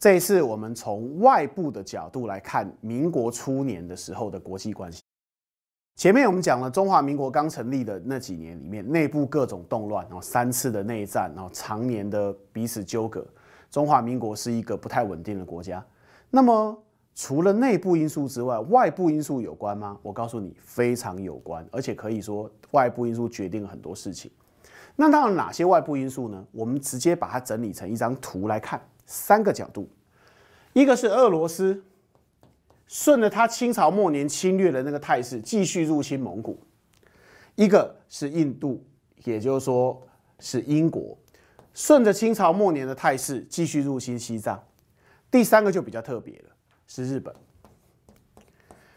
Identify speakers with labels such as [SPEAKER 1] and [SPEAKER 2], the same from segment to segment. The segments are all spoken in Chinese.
[SPEAKER 1] 这一次，我们从外部的角度来看民国初年的时候的国际关系。前面我们讲了中华民国刚成立的那几年里面，内部各种动乱，然后三次的内战，然后常年的彼此纠葛，中华民国是一个不太稳定的国家。那么，除了内部因素之外，外部因素有关吗？我告诉你，非常有关，而且可以说外部因素决定了很多事情。那到了哪些外部因素呢？我们直接把它整理成一张图来看。三个角度，一个是俄罗斯，顺着他清朝末年侵略的那个态势继续入侵蒙古；一个是印度，也就是说是英国，顺着清朝末年的态势继续入侵西藏。第三个就比较特别了，是日本。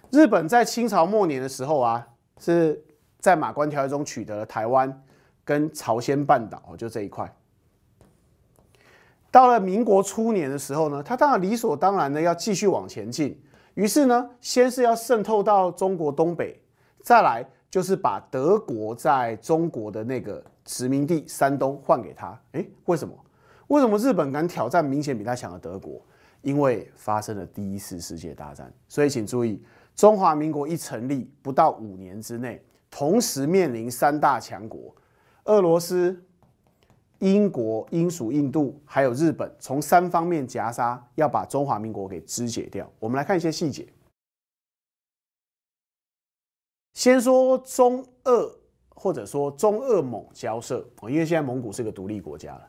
[SPEAKER 1] 日本在清朝末年的时候啊，是在马关条约中取得了台湾跟朝鲜半岛，就这一块。到了民国初年的时候呢，他当然理所当然的要继续往前进。于是呢，先是要渗透到中国东北，再来就是把德国在中国的那个殖民地山东换给他。诶，为什么？为什么日本敢挑战明显比他强的德国？因为发生了第一次世界大战。所以请注意，中华民国一成立不到五年之内，同时面临三大强国，俄罗斯。英国、英属印度还有日本，从三方面夹杀，要把中华民国给肢解掉。我们来看一些细节。先说中俄或者说中俄蒙交涉，因为现在蒙古是个独立国家了。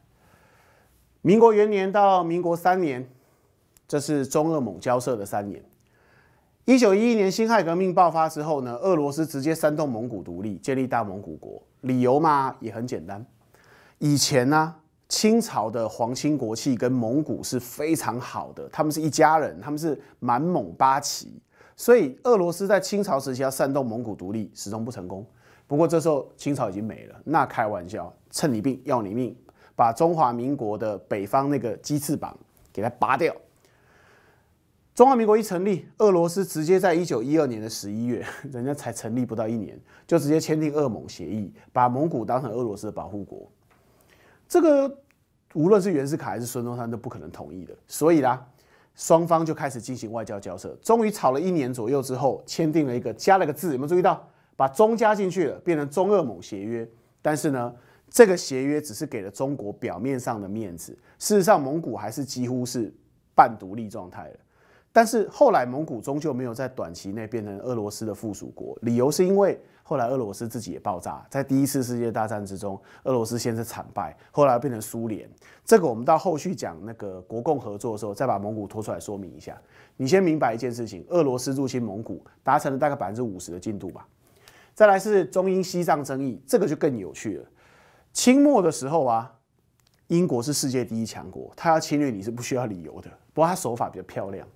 [SPEAKER 1] 民国元年到民国三年，这是中俄蒙交涉的三年。一九一一年辛亥革命爆发之后呢，俄罗斯直接煽动蒙古独立，建立大蒙古国。理由嘛，也很简单。以前呢，清朝的皇亲国戚跟蒙古是非常好的，他们是一家人，他们是满蒙八旗，所以俄罗斯在清朝时期要煽动蒙古独立，始终不成功。不过这时候清朝已经没了，那开玩笑，趁你病要你命，把中华民国的北方那个鸡翅膀给它拔掉。中华民国一成立，俄罗斯直接在一九一二年的十一月，人家才成立不到一年，就直接签订俄蒙协议，把蒙古当成俄罗斯的保护国。这个无论是袁世凯还是孙中山都不可能同意的，所以啦，双方就开始进行外交交涉。终于吵了一年左右之后，签订了一个加了个字，有没有注意到？把中加进去了，变成中俄蒙协约。但是呢，这个协约只是给了中国表面上的面子，事实上蒙古还是几乎是半独立状态的。但是后来蒙古终究没有在短期内变成俄罗斯的附属国，理由是因为后来俄罗斯自己也爆炸，在第一次世界大战之中，俄罗斯先是惨败，后来变成苏联。这个我们到后续讲那个国共合作的时候再把蒙古拖出来说明一下。你先明白一件事情：俄罗斯入侵蒙古达成了大概百分之五十的进度吧。再来是中英西藏争议，这个就更有趣了。清末的时候啊，英国是世界第一强国，他要侵略你是不需要理由的，不过他手法比较漂亮。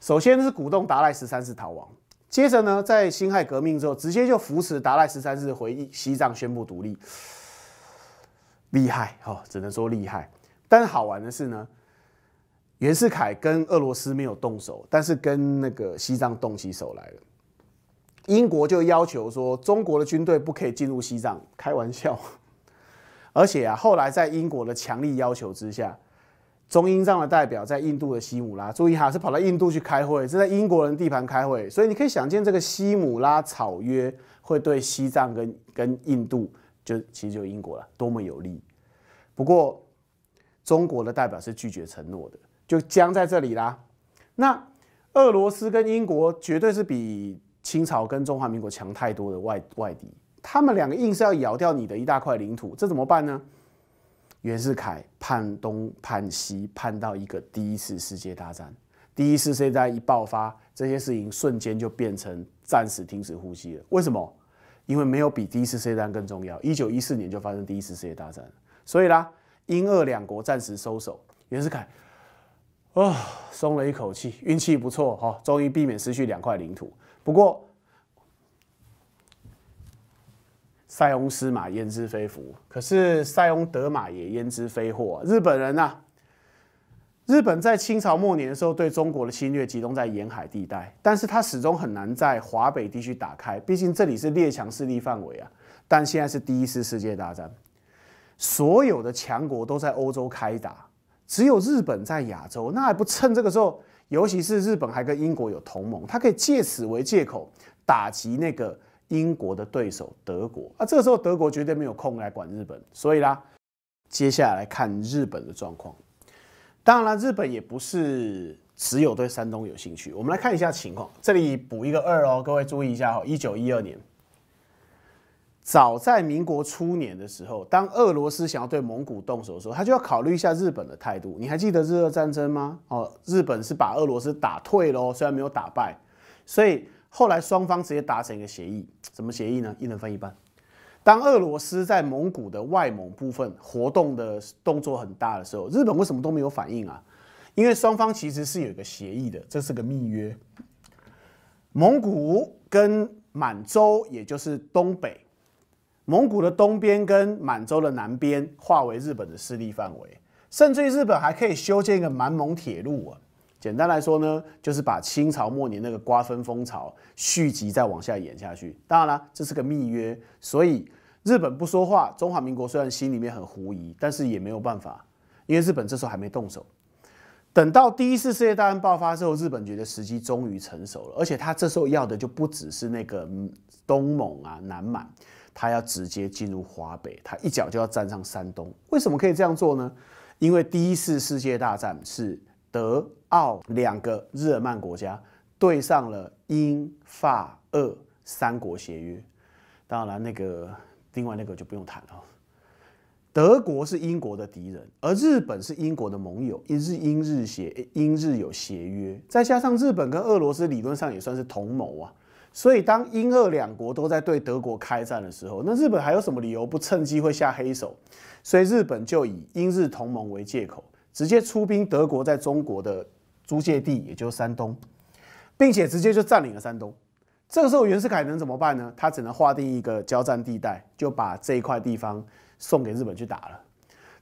[SPEAKER 1] 首先是鼓动达赖十三世逃亡，接着呢，在辛亥革命之后，直接就扶持达赖十三世回西藏宣布独立，厉害哦，只能说厉害。但好玩的是呢，袁世凯跟俄罗斯没有动手，但是跟那个西藏动起手来了。英国就要求说，中国的军队不可以进入西藏，开玩笑。而且啊，后来在英国的强力要求之下。中英藏的代表在印度的西姆拉，注意哈，是跑到印度去开会，是在英国人地盘开会，所以你可以想见这个西姆拉草约会对西藏跟跟印度就其实就英国了多么有利。不过中国的代表是拒绝承诺的，就僵在这里啦。那俄罗斯跟英国绝对是比清朝跟中华民国强太多的外外敌，他们两个硬是要咬掉你的一大块领土，这怎么办呢？袁世凯盼东盼西，盼到一个第一次世界大战。第一次世界大战一爆发，这些事情瞬间就变成暂时停止呼吸了。为什么？因为没有比第一次世界大战更重要。一九一四年就发生第一次世界大战，所以啦，英俄两国暂时收手。袁世凯啊，松了一口气，运气不错哈，终于避免失去两块领土。不过，塞翁失马，焉知非福？可是塞翁得马也焉知非祸？日本人啊，日本在清朝末年的时候对中国的侵略集中在沿海地带，但是他始终很难在华北地区打开，毕竟这里是列强势力范围啊。但现在是第一次世界大战，所有的强国都在欧洲开打，只有日本在亚洲，那还不趁这个时候？尤其是日本还跟英国有同盟，他可以借此为借口打击那个。英国的对手德国，啊，这个时候德国绝对没有空来管日本，所以啦，接下来看日本的状况。当然，日本也不是只有对山东有兴趣。我们来看一下情况，这里补一个二哦，各位注意一下哦。一九一二年，早在民国初年的时候，当俄罗斯想要对蒙古动手的时候，他就要考虑一下日本的态度。你还记得日俄战争吗？哦，日本是把俄罗斯打退了哦，虽然没有打败，所以。后来双方直接达成一个协议，什么协议呢？一人分一半。当俄罗斯在蒙古的外蒙部分活动的动作很大的时候，日本为什么都没有反应啊？因为双方其实是有一个协议的，这是个密约。蒙古跟满洲，也就是东北，蒙古的东边跟满洲的南边划为日本的势力范围，甚至于日本还可以修建一个满蒙铁路啊。简单来说呢，就是把清朝末年那个瓜分风潮续集再往下演下去。当然了，这是个密约，所以日本不说话。中华民国虽然心里面很狐疑，但是也没有办法，因为日本这时候还没动手。等到第一次世界大战爆发之后，日本觉得时机终于成熟了，而且他这时候要的就不只是那个东蒙啊、南满，他要直接进入华北，他一脚就要站上山东。为什么可以这样做呢？因为第一次世界大战是。德奥两个日耳曼国家对上了英法俄三国协约，当然那个另外那个就不用谈了。德国是英国的敌人，而日本是英国的盟友，也日英日协英日有协约，再加上日本跟俄罗斯理论上也算是同盟啊。所以当英俄两国都在对德国开战的时候，那日本还有什么理由不趁机会下黑手？所以日本就以英日同盟为借口。直接出兵德国在中国的租借地，也就是山东，并且直接就占领了山东。这个时候袁世凯能怎么办呢？他只能划定一个交战地带，就把这一块地方送给日本去打了。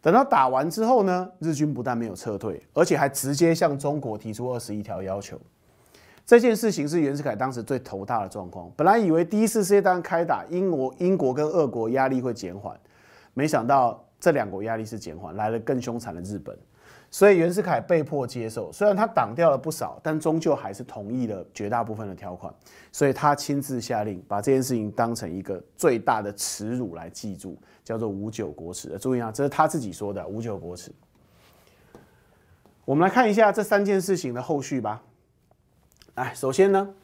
[SPEAKER 1] 等到打完之后呢，日军不但没有撤退，而且还直接向中国提出二十一条要求。这件事情是袁世凯当时最头大的状况。本来以为第一次世界大战开打，英国英国跟俄国压力会减缓，没想到这两国压力是减缓，来了更凶残的日本。所以袁世凯被迫接受，虽然他挡掉了不少，但终究还是同意了绝大部分的条款。所以他亲自下令，把这件事情当成一个最大的耻辱来记住，叫做“五九国耻”。注意啊，这是他自己说的“五九国耻”。我们来看一下这三件事情的后续吧。哎，首先呢，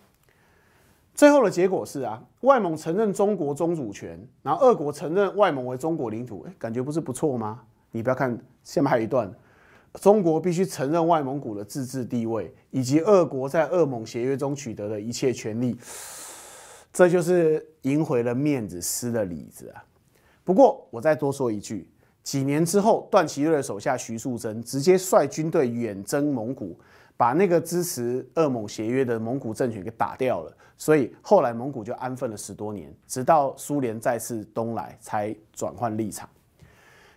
[SPEAKER 1] 最后的结果是啊，外蒙承认中国宗主权，然后俄国承认外蒙为中国领土。哎，感觉不是不错吗？你不要看下面还有一段。中国必须承认外蒙古的自治地位，以及俄国在《俄蒙协约》中取得的一切权利。这就是赢回了面子，失了里子啊。不过我再多说一句，几年之后，段祺瑞的手下徐树铮直接率军队远征蒙古，把那个支持《俄蒙协约》的蒙古政权给打掉了。所以后来蒙古就安分了十多年，直到苏联再次东来，才转换立场。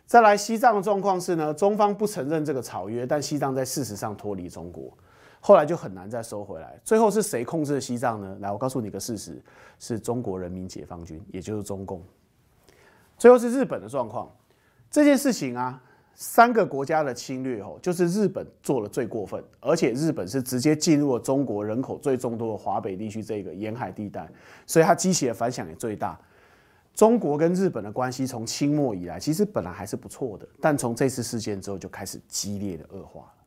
[SPEAKER 1] 再来西藏的状况是呢，中方不承认这个草约，但西藏在事实上脱离中国，后来就很难再收回来。最后是谁控制了西藏呢？来，我告诉你一个事实，是中国人民解放军，也就是中共。最后是日本的状况，这件事情啊，三个国家的侵略哦，就是日本做了最过分，而且日本是直接进入了中国人口最众多的华北地区这个沿海地带，所以它激起的反响也最大。中国跟日本的关系从清末以来，其实本来还是不错的，但从这次事件之后就开始激烈的恶化了。